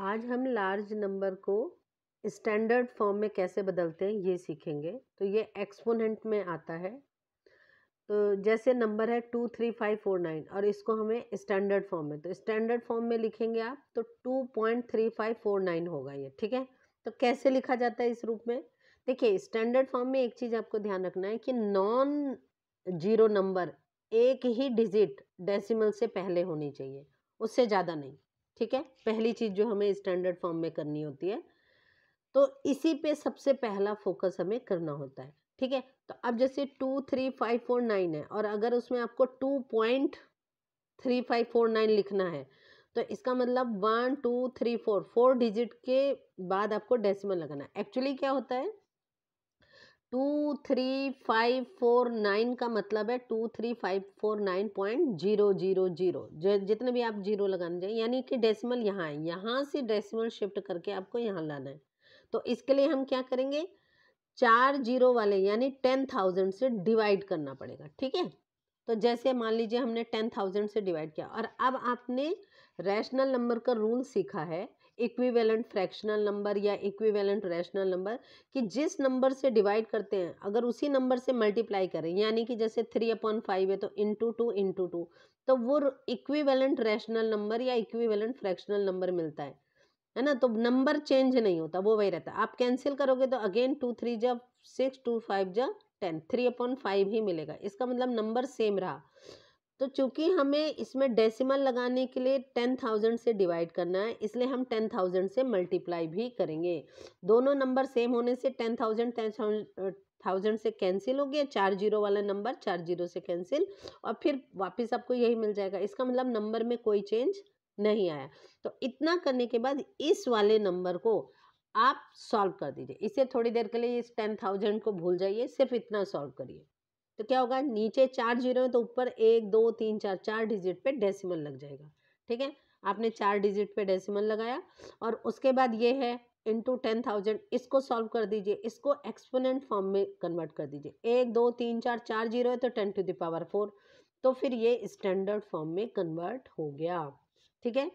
आज हम large number को स्टैंडर्ड फॉर्म में कैसे बदलते हैं ये सीखेंगे तो ये एक्सपोनेंट में आता है तो जैसे नंबर है two three five four nine और इसको हमें स्टैंडर्ड फॉर्म में तो स्टैंडर्ड फॉर्म में लिखेंगे आप तो two point three five four nine होगा ये ठीक है तो कैसे लिखा जाता है इस रूप में देखिए स्टैंडर्ड फॉर्म में एक चीज़ आपको ध्यान रखना है कि नॉन जीरो नंबर एक ही डिजिट डेसिमल से पहले होनी चाहिए उससे ज़्यादा नहीं ठीक है पहली चीज़ जो हमें स्टैंडर्ड फॉर्म में करनी होती है तो इसी पे सबसे पहला फोकस हमें करना होता है ठीक है तो अब जैसे two three five four nine है और अगर उसमें आपको two point three five four nine लिखना है तो इसका मतलब one two three four four digit के बाद आपको डेसिमल लगाना है एक्चुअली क्या होता है two three five four nine का मतलब है two three five four nine point zero zero zero जितने भी आप जीरो लगाने जाए यानी कि डेसिमल यहाँ है यहाँ से डेसिमल शिफ्ट करके आपको यहाँ लाना है तो इसके लिए हम क्या करेंगे चार जीरो वाले यानी टेन थाउजेंड से डिवाइड करना पड़ेगा ठीक है तो जैसे मान लीजिए हमने टेन थाउजेंड से डिवाइड किया और अब आपने रैशनल नंबर का रूल सीखा है इक्विवेलेंट फ्रैक्शनल नंबर या इक्विवेलेंट रैशनल नंबर कि जिस नंबर से डिवाइड करते हैं अगर उसी नंबर से मल्टीप्लाई करें यानी कि जैसे थ्री अपॉन फाइव है तो इंटू टू इंटू टू तो वो इक्विवेलेंट रैशनल नंबर या इक्विवेलेंट फ्रैक्शनल नंबर मिलता है है ना तो नंबर चेंज नहीं होता वो वही रहता आप कैंसिल करोगे तो अगेन टू थ्री जब सिक्स टू फाइव जब टेन थ्री अपॉन फाइव ही मिलेगा इसका मतलब नंबर सेम रहा तो चूंकि हमें इसमें डेसिमल लगाने के लिए टेन थाउजेंड से डिवाइड करना है इसलिए हम टेन थाउजेंड से मल्टीप्लाई भी करेंगे दोनों नंबर सेम होने से टेन थाउजेंड टेन थाउजेंड से कैंसिल हो गया चार जीरो वाला नंबर चार जीरो से कैंसिल और फिर वापस आपको यही मिल जाएगा इसका मतलब नंबर में कोई चेंज नहीं आया तो इतना करने के बाद इस वाले नंबर को आप सॉल्व कर दीजिए इसे थोड़ी देर के लिए इस टेन थाउजेंड को भूल जाइए सिर्फ इतना सॉल्व करिए तो क्या होगा नीचे चार जीरो है तो ऊपर एक दो तीन चार चार डिजिट पे डेसिमल लग जाएगा ठीक है आपने चार डिजिट पे डेसिमल लगाया और उसके बाद ये है टू टेन थाउजेंड इसको सॉल्व कर दीजिए इसको एक्सपोनेंट फॉर्म में कन्वर्ट कर दीजिए एक दो तीन चार चार जीरो है तो टेन टू दावर फोर तो फिर ये स्टैंडर्ड फॉर्म में कन्वर्ट हो गया ठीक है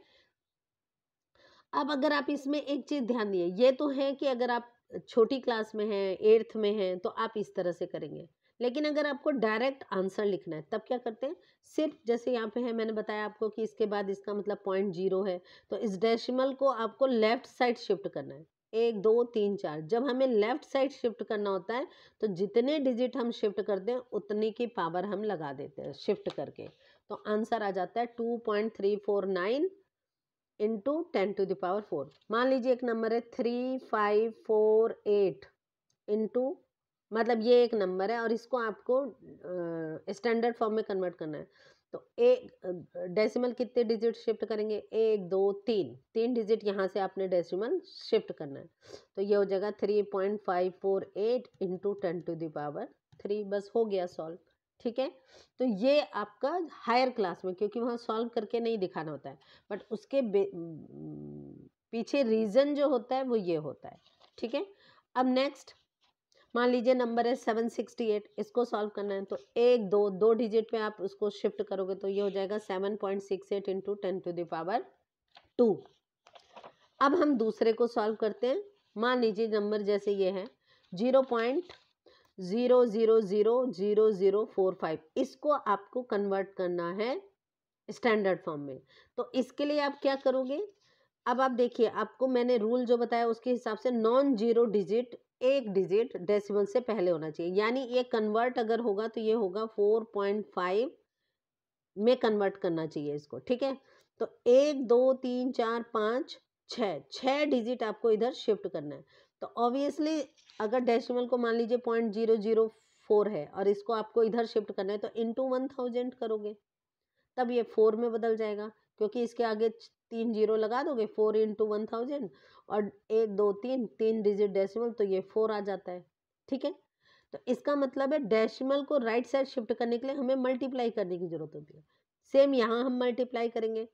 अब अगर आप इसमें एक चीज़ ध्यान दिए ये तो है कि अगर आप छोटी क्लास में हैं एट्थ में हैं तो आप इस तरह से करेंगे लेकिन अगर आपको डायरेक्ट आंसर लिखना है तब क्या करते हैं सिर्फ जैसे यहाँ पे है मैंने बताया आपको कि इसके बाद इसका मतलब पॉइंट जीरो है तो इस डेसिमल को आपको लेफ्ट साइड शिफ्ट करना है एक दो तीन चार जब हमें लेफ्ट साइड शिफ्ट करना होता है तो जितने डिजिट हम शिफ्ट करते हैं उतनी की पावर हम लगा देते हैं शिफ्ट करके तो आंसर आ जाता है two point three four nine into ten to the power four मान लीजिए एक नंबर है three five four eight into मतलब ये एक नंबर है और इसको आपको स्टैंडर्ड फॉर्म में कन्वर्ट करना है तो एक डेसिमल कितने डिजिट शिफ्ट करेंगे एक दो तीन तीन डिजिट यहाँ से आपने डेसिमल शिफ्ट करना है तो ये हो जाएगा three point five four eight into ten to the power three बस हो गया सॉल्व ठीक है तो ये आपका हायर क्लास में क्योंकि वहाँ सॉल्व करके नहीं दिखाना होता है बट उसके पीछे रीज़न जो होता है वो ये होता है ठीक है अब नेक्स्ट मान लीजिए नंबर है सेवन सिक्सटी एट इसको सॉल्व करना है तो एक दो दो डिजिट में आप उसको शिफ्ट करोगे तो ये हो जाएगा seven point six eight into ten to the power two अब हम दूसरे को सॉल्व करते हैं मान लीजिए नंबर जैसे ये है zero point zero zero zero zero zero four five इसको आपको कन्वर्ट करना है स्टैंडर्ड फॉर्म में तो इसके लिए आप क्या करोगे अब आप देखिए आपको मैंने रूल जो बताया उसके हिसाब से नॉन जीरो डिजिट एक डिजिट डेसिमल से पहले होना चाहिए यानी ये कन्वर्ट अगर होगा तो ये होगा फोर पॉइंट फाइव में कन्वर्ट करना चाहिए इसको ठीक है तो एक दो तीन चार पाँच छः छः डिजिट आपको इधर शिफ्ट करना है तो ऑब्वियसली अगर डेसिमल को मान लीजिए पॉइंट जीरो जीरो फोर है और इसको आपको इधर शिफ्ट करना है तो इंटू वन थाउजेंड करोगे तब ये फोर में बदल जाएगा क्योंकि इसके आगे तीन जीरो लगा दोगे फोर इंटू वन थाउजेंड और एक दो तीन तीन डिजिट डेसिमल तो ये फोर आ जाता है ठीक है तो इसका मतलब है डेसिमल को राइट साइड शिफ्ट करने के लिए हमें मल्टीप्लाई करने की ज़रूरत होती है सेम यहाँ हम मल्टीप्लाई करेंगे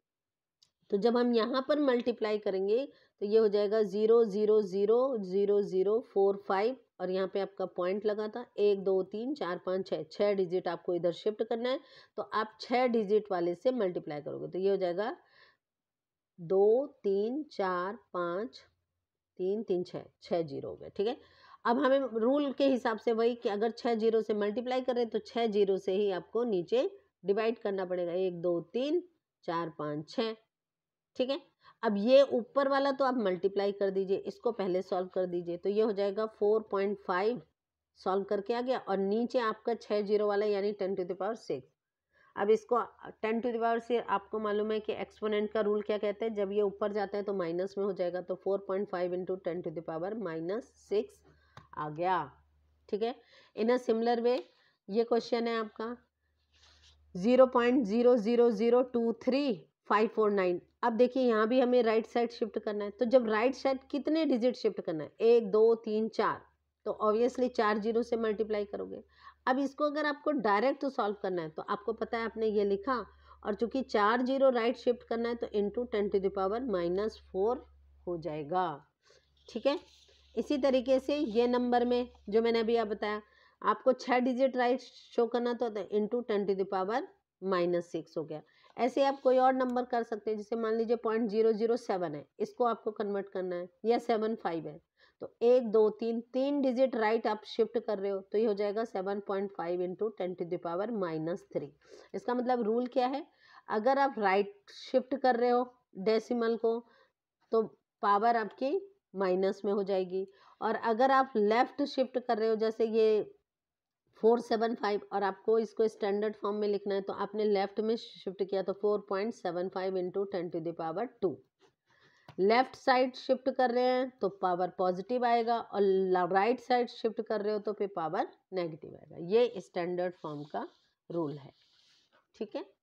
तो जब हम यहाँ पर मल्टीप्लाई करेंगे तो ये हो जाएगा zero zero zero zero zero four five और यहाँ पे आपका पॉइंट लगा था एक दो तीन चार पाँच छः छः डिजिट आपको इधर शिफ्ट करना है तो आप छः डिजिट वाले से मल्टीप्लाई करोगे तो ये हो जाएगा दो तीन चार पाँच तीन तीन छः छः जीरो हो गए ठीक है अब हमें रूल के हिसाब से वही कि अगर छः जीरो से मल्टीप्लाई कर रहे हैं तो छः जीरो से ही आपको नीचे डिवाइड करना पड़ेगा एक दो तीन चार पाँच छः ठीक है अब ये ऊपर वाला तो आप मल्टीप्लाई कर दीजिए इसको पहले सॉल्व कर दीजिए तो ये हो जाएगा फोर पॉइंट फाइव सॉल्व करके आ गया और नीचे आपका छः जीरो वाला यानी ten to the power six अब इसको टेन टू दावर से आपको मालूम है कि एक्सपोनेंट का रूल क्या कहते हैं जब ये ऊपर जाता है तो माइनस में हो जाएगा तो four point five into ten to the power minus six आ गया ठीक है इन अ सिमिलर वे ये क्वेश्चन है आपका zero point zero zero zero two three five four nine अब देखिए यहाँ भी हमें राइट साइड शिफ्ट करना है तो जब राइट साइड कितने डिजिट शिफ्ट करना है एक दो तीन चार तो ऑब्वियसली चार जीरो से मल्टीप्लाई करोगे अब इसको अगर आपको डायरेक्ट सॉल्व तो करना है तो आपको पता है आपने ये लिखा और चूंकि चार जीरो राइट शिफ्ट करना है तो into ten to the power minus four हो जाएगा ठीक है इसी तरीके से ये नंबर में जो मैंने अभी आप बताया आपको छः डिजिट राइट शो करना तो into ten to the power minus six हो गया ऐसे आप कोई और नंबर कर सकते हैं जैसे मान लीजिए पॉइंट जीरो जीरो सेवन है इसको आपको कन्वर्ट करना है या सेवन फाइव है तो एक दो तीन तीन डिजिट राइट आप शिफ्ट कर रहे हो तो ये हो जाएगा seven point five into ten to the power minus three इसका मतलब रूल क्या है अगर आप राइट शिफ्ट कर रहे हो डेसिमल को तो पावर आपकी माइनस में हो जाएगी और अगर आप लेफ़्ट शिफ्ट कर रहे हो जैसे ये फोर सेवन फाइव और आपको इसको स्टैंडर्ड फॉर्म में लिखना है तो आपने लेफ़्ट में शिफ्ट किया तो four point seven five into ten to the power two left side shift कर रहे हैं तो पावर पॉजिटिव आएगा और राइट साइड शिफ्ट कर रहे हो तो फिर पावर नेगेटिव आएगा ये स्टैंडर्ड फॉर्म का रूल है ठीक है